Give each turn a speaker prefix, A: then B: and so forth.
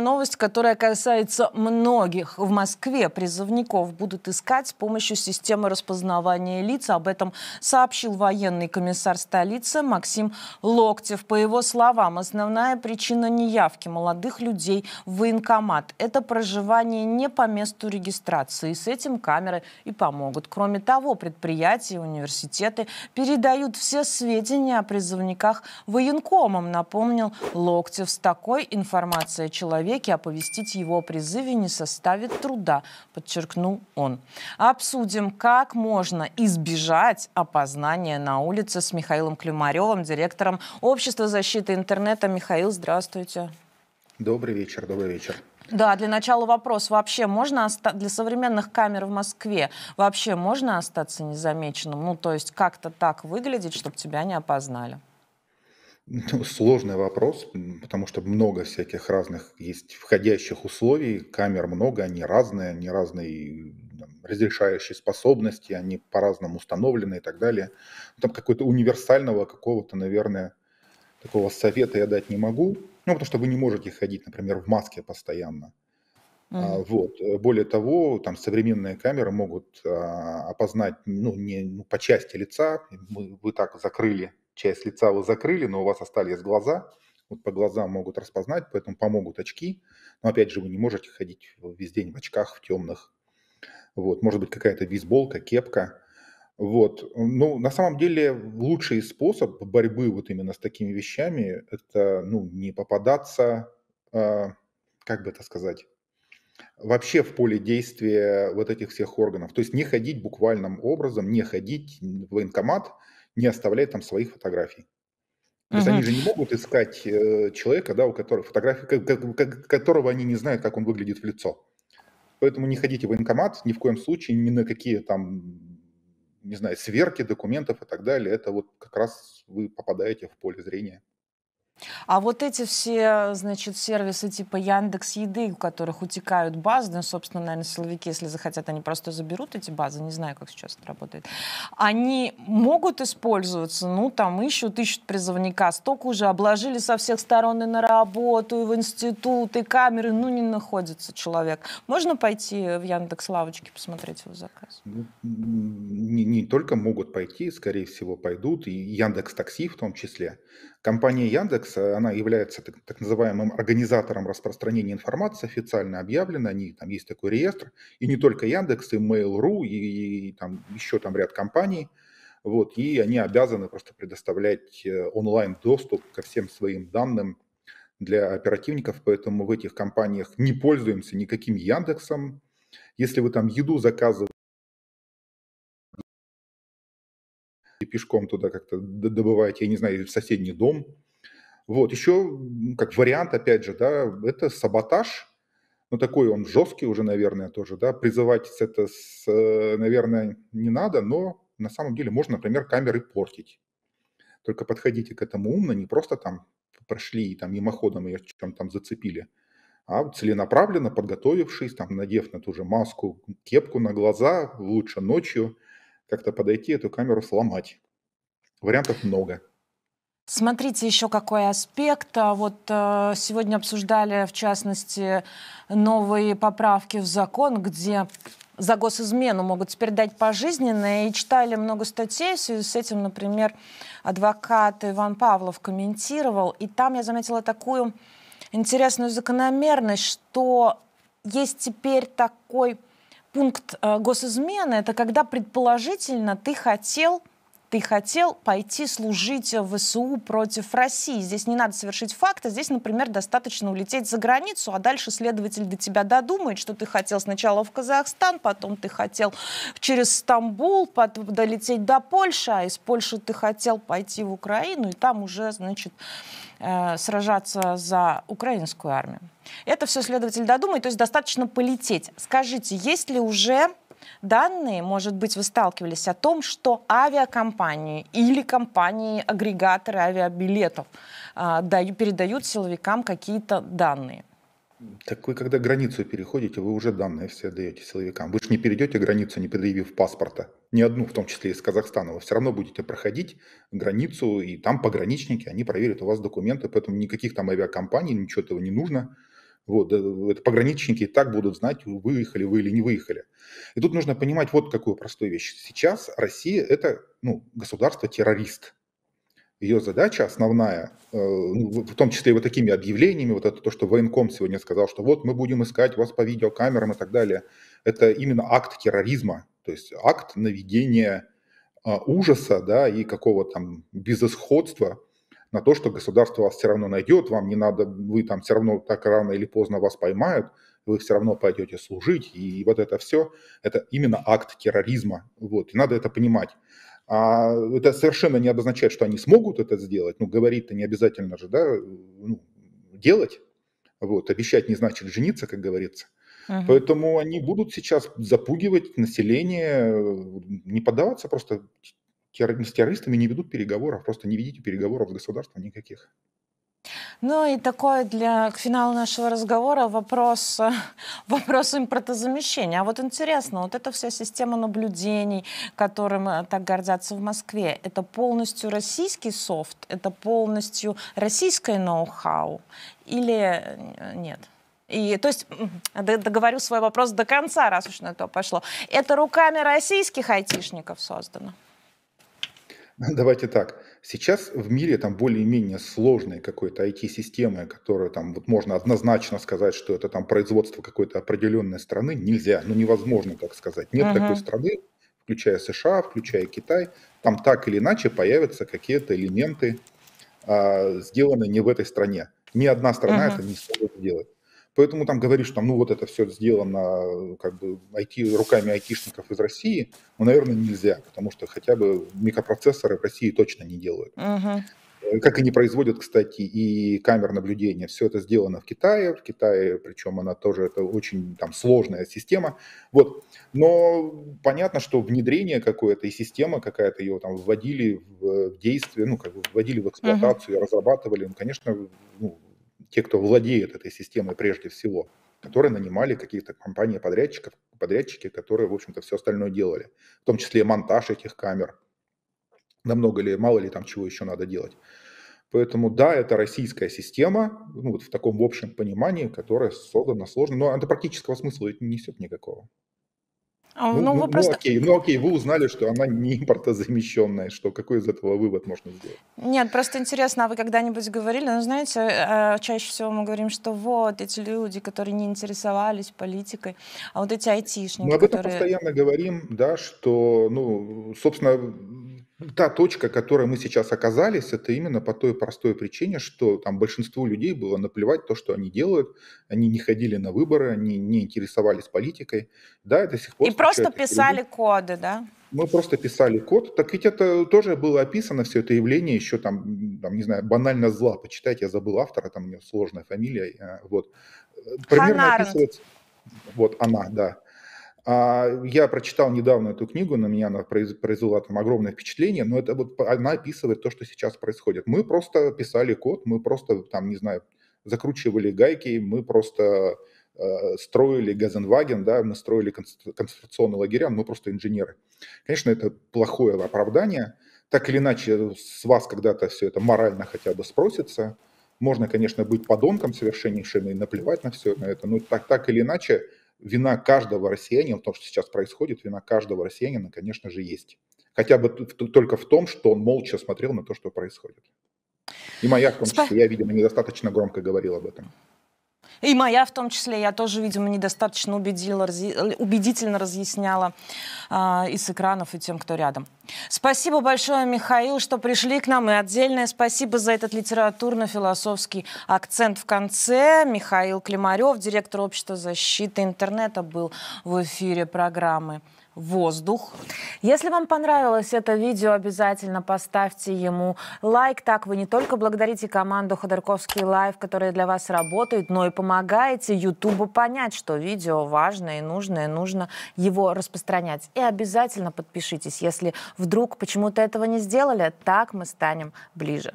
A: Новость, которая касается многих. В Москве призывников будут искать с помощью системы распознавания лиц. Об этом сообщил военный комиссар столицы Максим Локтев. По его словам, основная причина неявки молодых людей в военкомат – это проживание не по месту регистрации. С этим камеры и помогут. Кроме того, предприятия и университеты передают все сведения о призывниках военкомам, напомнил Локтев. С такой информацией человек человеке оповестить его о призыве не составит труда, подчеркнул он. Обсудим, как можно избежать опознания на улице с Михаилом Клюмаревым, директором Общества защиты интернета. Михаил, здравствуйте.
B: Добрый вечер, добрый вечер.
A: Да, для начала вопрос. Вообще можно оста- для современных камер в Москве вообще можно остаться незамеченным? Ну, то есть как-то так выглядеть, чтобы тебя не опознали?
B: Ну, сложный вопрос, потому что много всяких разных есть входящих условий, камер много, они разные, они разные разрешающие способности, они по-разному установлены и так далее. Ну, там какой-то универсального какого-то, наверное, такого совета я дать не могу, ну, потому что вы не можете ходить, например, в маске постоянно. Mm-hmm. А, вот. Э, более того, там современные камеры могут а, опознать, ну, не ну, по части лица, вы, вы так закрыли часть лица вы закрыли, но у вас остались глаза, вот по глазам могут распознать, поэтому помогут очки. Но опять же, вы не можете ходить весь день в очках, в темных. Вот, может быть, какая-то бейсболка, кепка. Вот. Ну, на самом деле, лучший способ борьбы вот именно с такими вещами – это, ну, не попадаться, э, как бы это сказать, вообще в поле действия вот этих всех органов. То есть не ходить буквальным образом, не ходить в военкомат – не оставляет там своих фотографий. То есть угу. они же не могут искать э, человека, да, у которого фотографии, как, как, которого они не знают, как он выглядит в лицо. Поэтому не ходите в военкомат ни в коем случае, ни на какие там, не знаю, сверки документов и так далее. Это вот как раз вы попадаете в поле зрения
A: а вот эти все, значит, сервисы типа Яндекс Еды, у которых утекают базы, ну, собственно, наверное, силовики, если захотят, они просто заберут эти базы, не знаю, как сейчас это работает, они могут использоваться, ну, там, ищут, ищут призывника, столько уже обложили со всех сторон и на работу, и в институт, и камеры, ну, не находится человек. Можно пойти в Яндекс Лавочки посмотреть его заказ?
B: Ну, не, не только могут пойти, скорее всего, пойдут, и Яндекс Такси в том числе. Компания Яндекс, э, она является так, так называемым организатором распространения информации, официально объявлена, они, там есть такой реестр, и не только Яндекс, и Mail.ru, и, и там еще там ряд компаний, вот, и они обязаны просто предоставлять э, онлайн-доступ ко всем своим данным для оперативников, поэтому в этих компаниях не пользуемся никаким Яндексом. Если вы там еду заказываете, и пешком туда как-то добывать, я не знаю, в соседний дом. Вот, еще как вариант, опять же, да, это саботаж, ну такой он жесткий уже, наверное, тоже, да, призывать это, с, э, наверное, не надо, но на самом деле можно, например, камеры портить. Только подходите к этому умно, не просто там прошли и там мимоходом ее чем там зацепили, а целенаправленно подготовившись, там, надев на ту же маску, кепку на глаза, лучше ночью – как-то подойти, эту камеру сломать. Вариантов много.
A: Смотрите еще какой аспект. А вот э, сегодня обсуждали, в частности, новые поправки в закон, где за госизмену могут теперь дать пожизненное. И читали много статей в связи с этим. Например, адвокат Иван Павлов комментировал. И там я заметила такую интересную закономерность, что есть теперь такой пункт э, госизмены – это когда предположительно ты хотел ты хотел пойти служить в ВСУ против России. Здесь не надо совершить факта, здесь, например, достаточно улететь за границу, а дальше следователь до тебя додумает, что ты хотел сначала в Казахстан, потом ты хотел через Стамбул, потом долететь до Польши, а из Польши ты хотел пойти в Украину и там уже, значит, э, сражаться за украинскую армию. Это все следователь додумает, то есть достаточно полететь. Скажите, есть ли уже данные, может быть, вы сталкивались о том, что авиакомпании или компании-агрегаторы авиабилетов а, передают силовикам какие-то данные?
B: Так вы когда границу переходите, вы уже данные все даете силовикам. Вы же не перейдете границу, не предъявив паспорта. Ни одну, в том числе из Казахстана. Вы все равно будете проходить границу, и там пограничники, они проверят у вас документы, поэтому никаких там авиакомпаний, ничего этого не нужно. Вот, э, это пограничники и так будут знать, выехали вы или не выехали. И тут нужно понимать вот какую простую вещь. Сейчас Россия – это ну, государство-террорист. Ее задача основная, э, ну, в том числе и вот такими объявлениями, вот это то, что военком сегодня сказал, что вот мы будем искать вас по видеокамерам и так далее, это именно акт терроризма, то есть акт наведения а, ужаса да, и какого там безысходства на то, что государство вас все равно найдет, вам не надо, вы там все равно так рано или поздно вас поймают, вы все равно пойдете служить, и вот это все, это именно акт терроризма, вот, и надо это понимать. А это совершенно не обозначает, что они смогут это сделать, ну, говорить-то не обязательно же, да, ну, делать, вот, обещать не значит жениться, как говорится. Угу. Поэтому они будут сейчас запугивать население, э, не поддаваться просто с террористами не ведут переговоров, просто не ведите переговоров с государством никаких.
A: Ну и такой для к финалу нашего разговора вопрос, вопрос импортозамещения. А вот интересно, вот эта вся система наблюдений, которым э, так гордятся в Москве, это полностью российский софт, это полностью российское ноу-хау или э, нет? И, то есть, договорю свой вопрос до конца, раз уж на то пошло. Это руками российских айтишников создано?
B: Давайте так. Сейчас в мире там более-менее сложной какой-то IT-системы, которую там вот можно однозначно сказать, что это там производство какой-то определенной страны, нельзя, ну невозможно так сказать. Нет uh такой страны, включая США, включая Китай, там так или иначе появятся какие-то элементы, а, сделанные не в этой стране. Ни одна страна uh это не сможет сделать. Поэтому там говоришь, что ну вот это все сделано э, как бы IT, руками айтишников из России, ну, наверное, нельзя, потому что хотя бы микропроцессоры в России точно не делают. uh Как и не производят, кстати, и камер наблюдения. Все это сделано в Китае. В Китае, причем она тоже, это очень там сложная система. Вот. Но понятно, что внедрение какое-то и система какая-то, ее там вводили э, в действие, ну, как бы вводили в эксплуатацию, uh разрабатывали. Ну, конечно, ну, те, кто владеет этой системой прежде всего, которые нанимали каких-то компаний подрядчиков, подрядчики, которые, в общем-то, все остальное делали, в том числе монтаж этих камер, намного ли, мало ли там чего еще надо делать. Поэтому да, это российская система, ну, вот в таком в общем понимании, которая создана сложно, но она практического смысла не несет никакого. А, ну, ну, ну, ну просто... ну, окей, ну окей, вы узнали, что она не импортозамещенная, что какой из этого вывод можно сделать?
A: Нет, просто интересно, а вы когда-нибудь говорили, ну знаете, э, чаще всего мы говорим, что вот эти люди, которые не интересовались политикой, а вот эти айтишники, Мы об этом которые... постоянно
B: говорим, да, что, ну, собственно, Та точка, в которой мы сейчас оказались, это именно по той простой причине, что там большинству людей было наплевать то, что они делают, они не ходили на выборы, они не интересовались политикой, да, и до сих пор... И просто писали людей.
A: коды, да?
B: Мы просто писали код, так ведь это тоже было описано, все это явление еще там, там не знаю, банально зла, почитайте, я забыл автора, там у него сложная фамилия, э, вот. Э, примерно описывается... Вот она, да а, я прочитал недавно эту книгу, на меня она произвела там огромное впечатление, но это вот она описывает то, что сейчас происходит. Мы просто писали код, мы просто там, не знаю, закручивали гайки, мы просто э, строили Газенваген, да, мы строили концентрационные лагеря, а мы просто инженеры. Конечно, это плохое оправдание. Так или иначе, с вас когда-то все это морально хотя бы спросится. Можно, конечно, быть подонком совершеннейшим и наплевать на все на это, но так, так или иначе, вина каждого россиянина в том, что сейчас происходит, вина каждого россиянина, конечно же, есть. Хотя бы только в том, что он молча смотрел на то, что происходит. И моя, в том числе, я, видимо, недостаточно громко говорил об этом.
A: И моя в том числе. Я тоже, видимо, недостаточно убедила, убедительно разъясняла э, и с экранов, и тем, кто рядом. Спасибо большое, Михаил, что пришли к нам. И отдельное спасибо за этот литературно-философский акцент в конце. Михаил Климарев, директор Общества защиты интернета, был в эфире программы воздух. Если вам понравилось это видео, обязательно поставьте ему лайк. Так вы не только благодарите команду Ходорковский Лайв, которая для вас работает, но и помогаете Ютубу понять, что видео важное и нужное, нужно его распространять. И обязательно подпишитесь, если вдруг почему-то этого не сделали, так мы станем ближе.